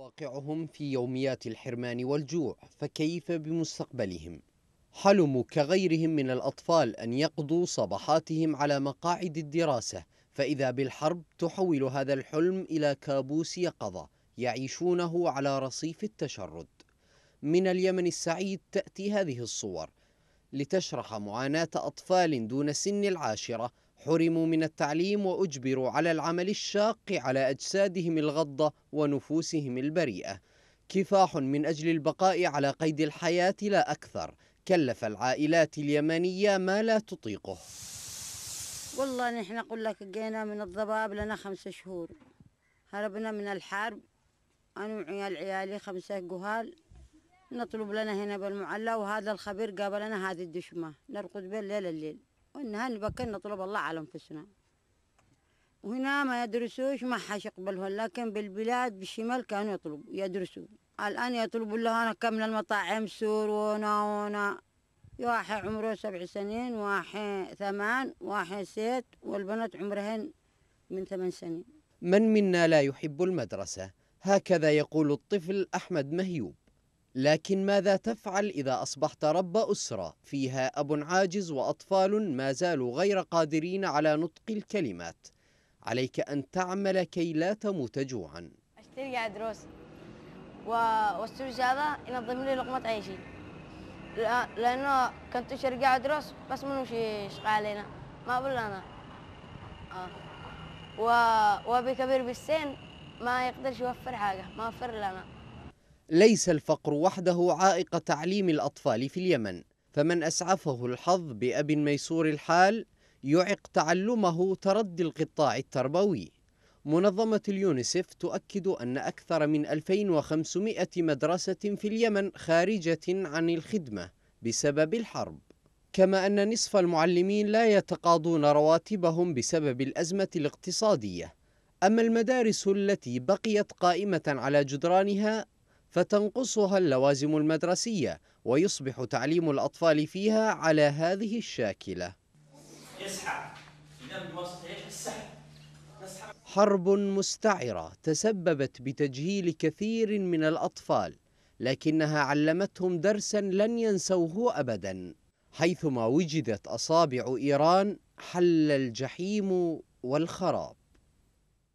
واقعهم في يوميات الحرمان والجوع فكيف بمستقبلهم حلموا كغيرهم من الأطفال أن يقضوا صباحاتهم على مقاعد الدراسة فإذا بالحرب تحول هذا الحلم إلى كابوس يقظة يعيشونه على رصيف التشرد من اليمن السعيد تأتي هذه الصور لتشرح معاناة أطفال دون سن العاشرة حرموا من التعليم وأجبروا على العمل الشاق على أجسادهم الغضة ونفوسهم البريئة كفاح من أجل البقاء على قيد الحياة لا أكثر كلف العائلات اليمنية ما لا تطيقه والله نحن أقول لك جينا من الضباب لنا خمسة شهور هربنا من الحرب أنا وعيال عيالي خمسة جهال نطلب لنا هنا بالمعلى وهذا الخبير قابلنا هذه الدشمة نرقد بين الليل الليل هن نبكي نطلب الله على أنفسنا وهنا ما يدرسوش ما حاش يقبلهم لكن بالبلاد بالشمال كانوا يطلبوا يدرسوا الآن يطلبوا له أنا كم من المطاعم سور ونا ونا واحد عمره سبع سنين واحد ثمان واحد ست والبنات عمرهن من ثمان سنين من منا لا يحب المدرسة هكذا يقول الطفل أحمد مهيوب لكن ماذا تفعل إذا أصبحت رب أسرة فيها أب عاجز وأطفال ما زالوا غير قادرين على نطق الكلمات عليك أن تعمل كي لا تموت جوعا أشتري أدروس روس والسوج هذا ينظم لي لقمة عيشي لأنه كنت أشتري أدروس بس منو شقى علينا ما أقول أنا آه. وأبي كبير بالسن ما يقدرش يوفر حاجة ما وفر لنا ليس الفقر وحده عائق تعليم الأطفال في اليمن فمن أسعفه الحظ بأب ميسور الحال يعق تعلمه تردي القطاع التربوي منظمة اليونيسف تؤكد أن أكثر من 2500 مدرسة في اليمن خارجة عن الخدمة بسبب الحرب كما أن نصف المعلمين لا يتقاضون رواتبهم بسبب الأزمة الاقتصادية أما المدارس التي بقيت قائمة على جدرانها فتنقصها اللوازم المدرسية ويصبح تعليم الأطفال فيها على هذه الشاكلة حرب مستعرة تسببت بتجهيل كثير من الأطفال لكنها علمتهم درسا لن ينسوه أبدا حيثما وجدت أصابع إيران حل الجحيم والخراب